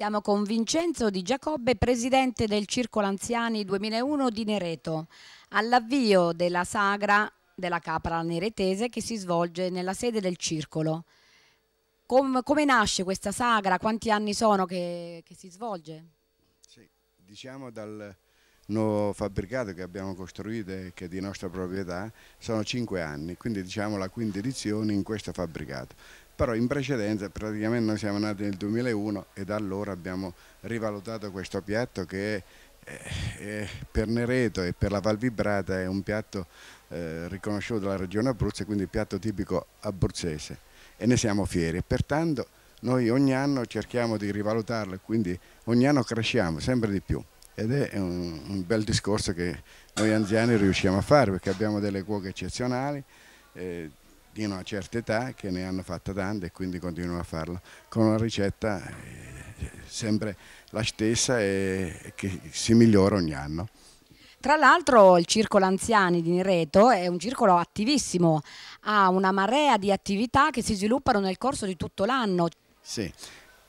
Siamo con Vincenzo Di Giacobbe, presidente del Circolo Anziani 2001 di Nereto, all'avvio della sagra della capra neretese che si svolge nella sede del Circolo. Com come nasce questa sagra? Quanti anni sono che, che si svolge? Sì, diciamo dal nuovo fabbricato che abbiamo costruito e che è di nostra proprietà sono cinque anni, quindi diciamo la quinta edizione in questo fabbricato però in precedenza praticamente noi siamo nati nel 2001 e da allora abbiamo rivalutato questo piatto che eh, eh, per Nereto e per la Val Vibrata è un piatto eh, riconosciuto dalla regione Abruzzo e quindi piatto tipico abruzzese e ne siamo fieri. Pertanto noi ogni anno cerchiamo di rivalutarlo e quindi ogni anno cresciamo sempre di più ed è un, un bel discorso che noi anziani riusciamo a fare perché abbiamo delle cuoche eccezionali. Eh, di una certa età che ne hanno fatta tante e quindi continuano a farlo con una ricetta eh, sempre la stessa e che si migliora ogni anno. Tra l'altro il circolo anziani di Nireto è un circolo attivissimo, ha una marea di attività che si sviluppano nel corso di tutto l'anno. Sì,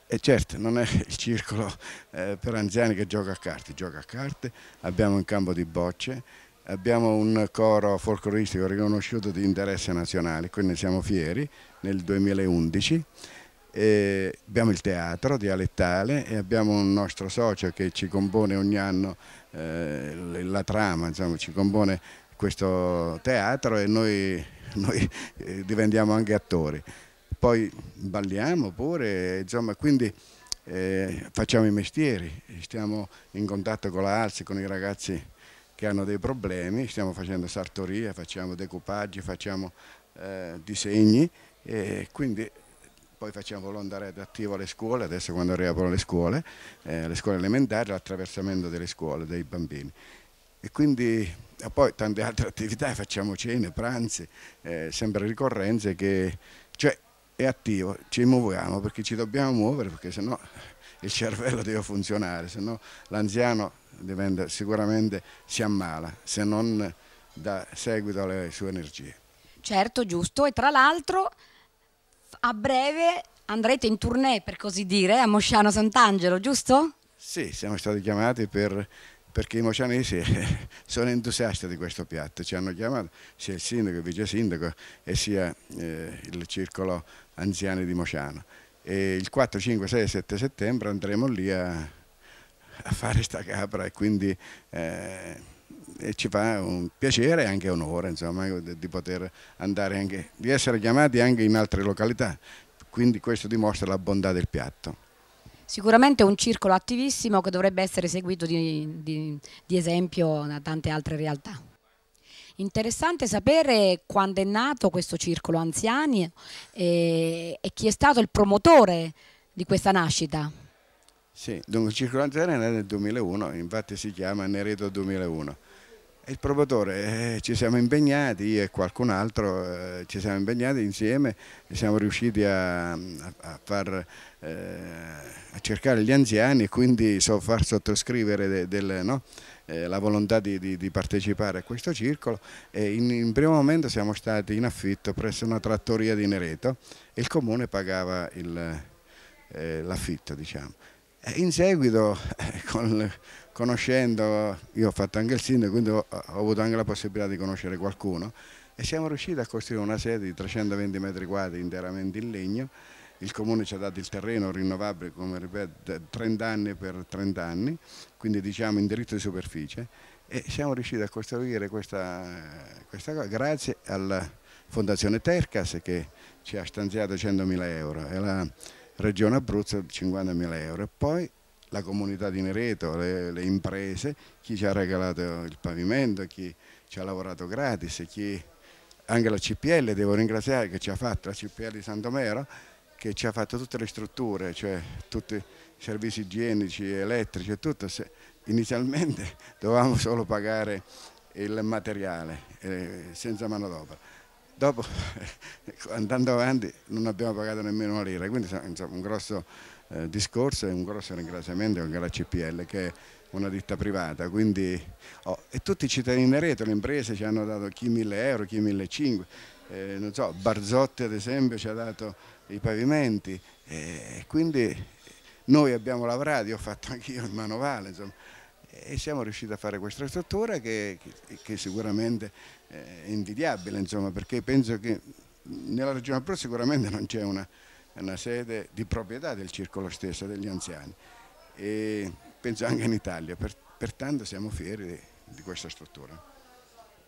e certo, non è il circolo eh, per anziani che gioca a carte, gioca a carte, abbiamo un campo di bocce, Abbiamo un coro folcloristico riconosciuto di interesse nazionale, quindi ne siamo fieri, nel 2011. E abbiamo il teatro dialettale e abbiamo un nostro socio che ci compone ogni anno eh, la trama, insomma, ci compone questo teatro e noi, noi eh, diventiamo anche attori. Poi balliamo pure, insomma, quindi eh, facciamo i mestieri, stiamo in contatto con la Alsi, con i ragazzi che hanno dei problemi, stiamo facendo sartorie, facciamo decoupaggi, facciamo eh, disegni e quindi poi facciamo l'onda attivo alle scuole, adesso quando riaprono le scuole, eh, le scuole elementari, l'attraversamento delle scuole, dei bambini. E quindi e poi tante altre attività, facciamo cene, pranzi, eh, sempre ricorrenze che cioè, è attivo, ci muoviamo perché ci dobbiamo muovere, perché sennò il cervello deve funzionare, se no l'anziano sicuramente si ammala se non dà seguito alle sue energie. Certo, giusto, e tra l'altro a breve andrete in tournée, per così dire, a Mosciano Sant'Angelo, giusto? Sì, siamo stati chiamati per, perché i moscianesi sono entusiasti di questo piatto, ci hanno chiamato sia il sindaco, il vice sindaco e sia eh, il circolo anziani di Mosciano e il 4, 5, 6, 7 settembre andremo lì a, a fare sta capra e quindi eh, e ci fa un piacere e anche onore insomma, di poter andare anche, di essere chiamati anche in altre località, quindi questo dimostra la bontà del piatto. Sicuramente un circolo attivissimo che dovrebbe essere seguito di, di, di esempio da tante altre realtà. Interessante sapere quando è nato questo circolo anziani e, eh, e chi è stato il promotore di questa nascita. Sì, dunque il circolo anziani è nato nel 2001, infatti si chiama Nereto 2001 il provatore, eh, ci siamo impegnati, io e qualcun altro, eh, ci siamo impegnati insieme e siamo riusciti a, a, far, eh, a, cercare gli anziani e quindi so far sottoscrivere de, del, no, eh, la volontà di, di, di, partecipare a questo circolo. In, in, primo momento siamo stati in affitto presso una trattoria di Nereto e il comune pagava eh, l'affitto. Diciamo. Eh, in seguito, eh, con, conoscendo, io ho fatto anche il sindaco, quindi ho, ho avuto anche la possibilità di conoscere qualcuno e siamo riusciti a costruire una sede di 320 metri quadri interamente in legno. Il comune ci ha dato il terreno rinnovabile, come ripeto, 30 eh, anni per 30 anni, quindi diciamo in diritto di superficie e siamo riusciti a costruire questa, questa cosa grazie alla Fondazione Tercas che ci ha stanziato 100.000 euro. Regione Abruzzo 50.000 euro e poi la comunità di Nereto, le, le, imprese, chi ci ha regalato il pavimento, chi ci ha lavorato gratis, chi, anche la CPL devo ringraziare che ci ha fatto, la CPL di Santomero, che ci ha fatto tutte le strutture, cioè tutti i servizi igienici, elettrici e tutto. Se, inizialmente dovevamo solo pagare il materiale eh, senza manodopera Dopo, andando avanti, non abbiamo pagato nemmeno una lira, quindi insomma, un grosso eh, discorso e un grosso ringraziamento anche alla CPL che è una ditta privata. Quindi, oh, e tutti i cittadini retro, le imprese ci hanno dato chi 1000 euro, chi 1500, eh, non so, Barzotti ad esempio ci ha dato i pavimenti, eh, quindi noi abbiamo lavorato, io ho fatto anch'io il manovale, insomma e siamo riusciti a fare questa struttura che, che, che sicuramente eh, è invidiabile, insomma, perché penso che nella regione Pro sicuramente non c'è una, una, sede di proprietà del circolo stesso, degli anziani, e penso anche in Italia, per, pertanto siamo fieri di, di questa struttura.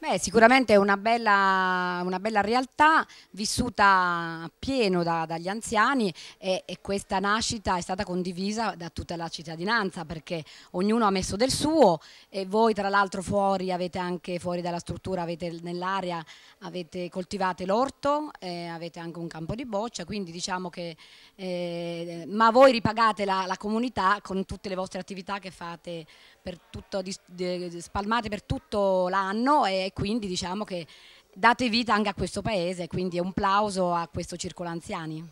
Beh, sicuramente è una bella, una bella realtà vissuta pieno da, dagli anziani e, e, questa nascita è stata condivisa da tutta la cittadinanza perché ognuno ha messo del suo e voi tra l'altro fuori avete anche fuori dalla struttura, avete nell'area, avete coltivato l'orto, eh, avete anche un campo di boccia, quindi diciamo che eh, ma voi ripagate la, la comunità con tutte le vostre attività che fate per tutto, di, di, spalmate per tutto l'anno e quindi diciamo che date vita anche a questo paese, quindi un plauso a questo circolo anziani.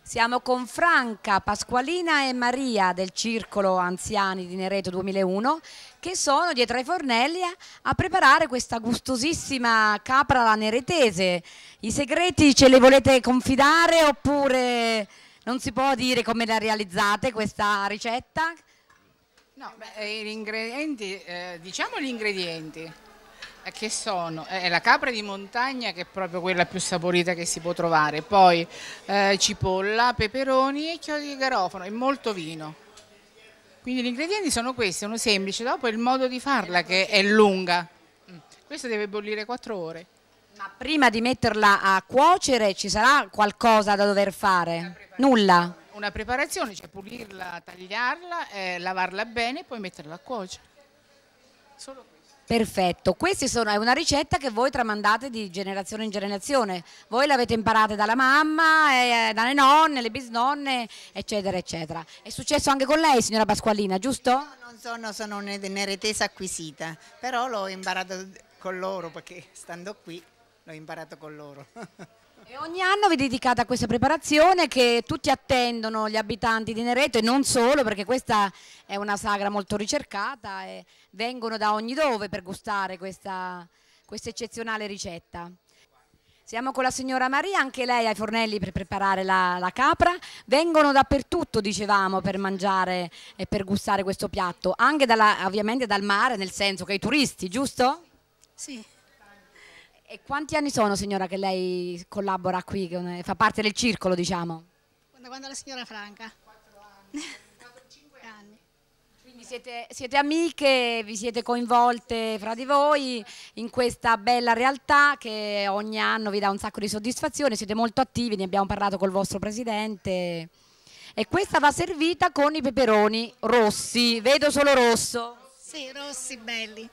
Siamo con Franca, Pasqualina e Maria del Circolo Anziani di Nereto 2001 che sono dietro ai fornelli a preparare questa gustosissima capra alla neretese. I segreti ce li volete confidare oppure non si può dire come la realizzate questa ricetta? No, beh, gli eh, ingredienti, eh, diciamo gli ingredienti eh, che sono eh, è la capra di montagna che è proprio quella più saporita che si può trovare, poi cipolla, peperoni e chiodi di garofano e molto vino. Quindi gli ingredienti sono questi, sono semplici dopo il modo di farla che è lunga. Mm. questa deve bollire 4 ore. Ma prima di metterla a cuocere ci sarà qualcosa da dover fare? Nulla? una preparazione, cioè pulirla, tagliarla, eh, lavarla bene e poi metterla a cuocere. Solo questo. Perfetto, questa è una ricetta che voi tramandate di generazione in generazione, voi l'avete imparata dalla mamma, eh, dalle nonne, le bisnonne, eccetera, eccetera. È successo anche con lei, signora Pasqualina, giusto? Io non sono, sono un'eretesa acquisita, però l'ho imparato con loro perché stando qui l'ho imparato con loro. E ogni anno vi dedicate a questa preparazione che tutti attendono gli abitanti di Nereto e non solo perché questa è una sagra molto ricercata e vengono da ogni dove per gustare questa, questa eccezionale ricetta. Siamo con la signora Maria, anche lei ai fornelli per preparare la, la, capra. Vengono dappertutto, dicevamo, per mangiare e per gustare questo piatto, anche dalla, ovviamente dal mare, nel senso che i turisti, giusto? Sì. E quanti anni sono signora che lei collabora qui, che fa parte del circolo diciamo? Da quando la signora Franca. Quattro anni. Cinque anni. Quindi siete, siete amiche, vi siete coinvolte fra di voi in questa bella realtà che ogni anno vi dà un sacco di soddisfazione, siete molto attivi, ne abbiamo parlato col vostro presidente e questa va servita con i peperoni rossi, vedo solo rosso. Sì, rossi belli.